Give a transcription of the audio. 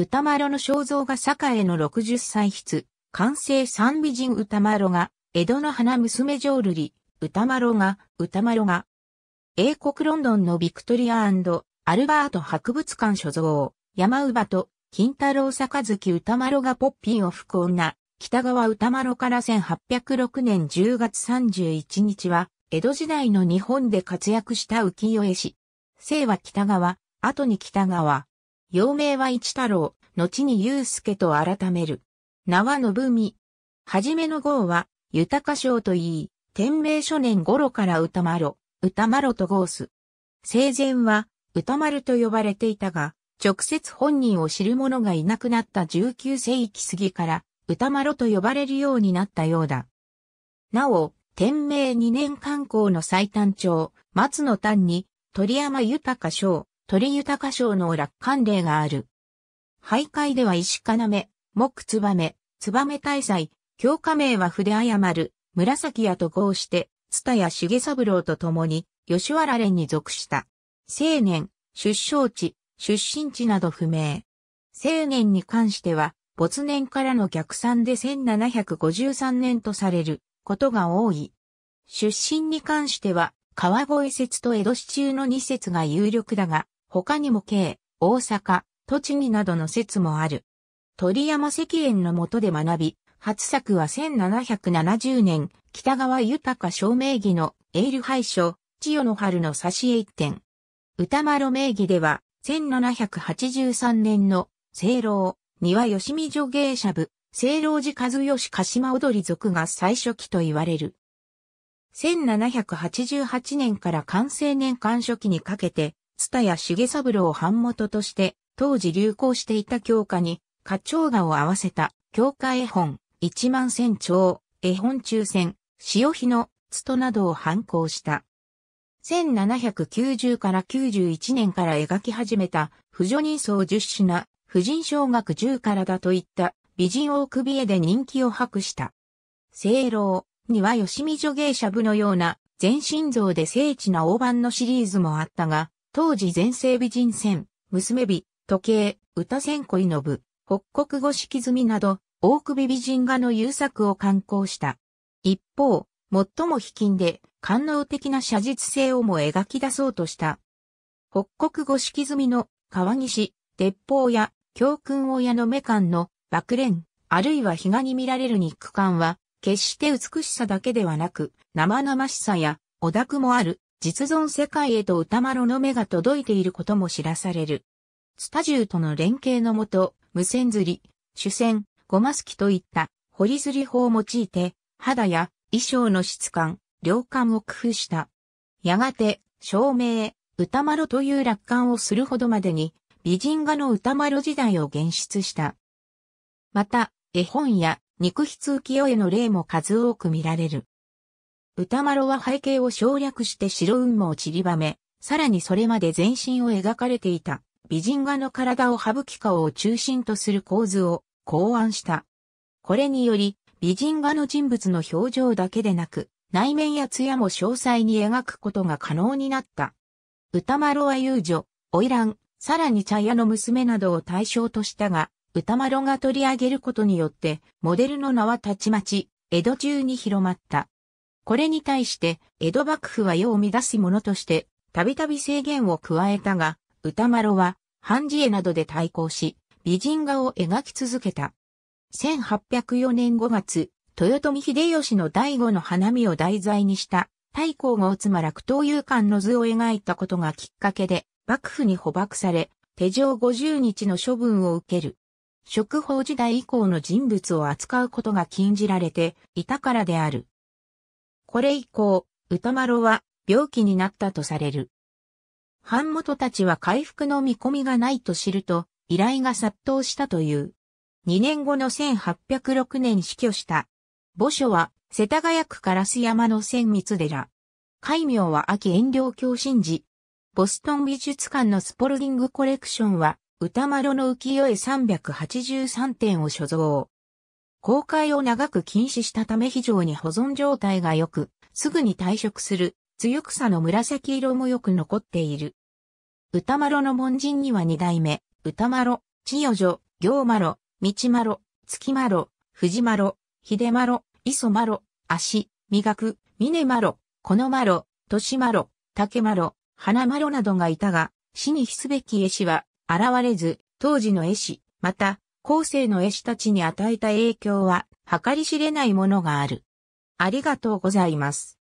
歌丸の肖像がへの60歳筆、完成三美人歌丸が、江戸の花娘浄瑠璃、歌丸が、歌丸が、英国ロンドンのビクトリアアルバート博物館所蔵、山乳と金太郎坂月歌丸がポッピンを吹く女、北川歌丸から1806年10月31日は、江戸時代の日本で活躍した浮世絵師。生は北川、後に北川、幼名は一太郎、後に祐介と改める。名は信美。はじめの号は、豊か賞と言い、天明初年頃から歌丸、歌丸と号す。生前は、歌丸と呼ばれていたが、直接本人を知る者がいなくなった19世紀過ぎから、歌丸と呼ばれるようになったようだ。なお、天明2年観光の最短長、松の丹に、鳥山豊賞、鳥豊賞の楽観例がある。徘徊では石要、木燕、燕大祭、教科名は筆誤る、紫屋と合して、蔦谷重三郎と共に、吉原連に属した。青年、出生地、出身地など不明。青年に関しては、没年からの逆算で1753年とされることが多い。出身に関しては、川越説と江戸市中の二説が有力だが、他にも京、大阪、栃木などの説もある。鳥山石燕の下で学び、初作は1770年、北川豊照明義のエール廃書、千代の春の差し絵一点。歌丸名義では、1783年の、聖老、庭吉見女芸者部、聖老寺和義鹿島踊り族が最初期と言われる。1788年から完成年間初期にかけて、蔦谷重三郎版元として、当時流行していた教科に、課長画を合わせた、教科絵本、一万千兆、絵本抽選、潮日の、つとなどを反抗した。1790から91年から描き始めた、不女人層十品、婦人小学十からだといった美人大首絵で人気を博した。聖老には吉見女芸者部のような全身像で精緻な大判のシリーズもあったが、当時全盛美人戦、娘美、時計、歌線恋の部、北国五色積みなど、大首美人画の優作を刊行した。一方、最も卑近で、官能的な写実性をも描き出そうとした。北国五色積みの川岸、鉄砲や教訓親の目間の爆連、あるいは日賀に見られる肉感は、決して美しさだけではなく、生々しさや、おくもある、実存世界へと歌丸の目が届いていることも知らされる。スタジューとの連携のもと、無線釣り、主線、ゴマスキといった掘り釣り法を用いて、肌や衣装の質感、量感を工夫した。やがて、照明、歌丸という楽観をするほどまでに、美人画の歌丸時代を現出した。また、絵本や肉筆浮世絵の例も数多く見られる。歌丸は背景を省略して白雲母を散りばめ、さらにそれまで全身を描かれていた美人画の体を省き顔を中心とする構図を考案した。これにより、美人画の人物の表情だけでなく、内面や艶も詳細に描くことが可能になった。歌丸は遊女、花魁、さらに茶屋の娘などを対象としたが、歌丸が取り上げることによって、モデルの名はたちまち、江戸中に広まった。これに対して、江戸幕府は世を乱すものとして、たびたび制限を加えたが、歌丸は、半字絵などで対抗し、美人画を描き続けた。1804年5月、豊臣秀吉の第五の花見を題材にした、太閤ま妻く。東遊館の図を描いたことがきっかけで、幕府に捕獲され、手錠50日の処分を受ける。職法時代以降の人物を扱うことが禁じられていたからである。これ以降、歌丸は病気になったとされる。版元たちは回復の見込みがないと知ると、依頼が殺到したという。2年後の1806年死去した。墓所は、世田谷区烏山の千密寺。戒名は秋遠慮教神寺。ボストン美術館のスポルディングコレクションは、歌丸の浮世絵383点を所蔵。公開を長く禁止したため非常に保存状態が良く、すぐに退色する、強草の紫色もよく残っている。歌丸の門人には二代目、歌丸、千代女、行丸、道丸、月丸、藤丸、秀丸、磯丸、足、磨く、峰丸、この丸、年丸、竹丸、花丸などがいたが、死に必すべき絵師は現れず、当時の絵師、また、後世の絵師たちに与えた影響は計り知れないものがある。ありがとうございます。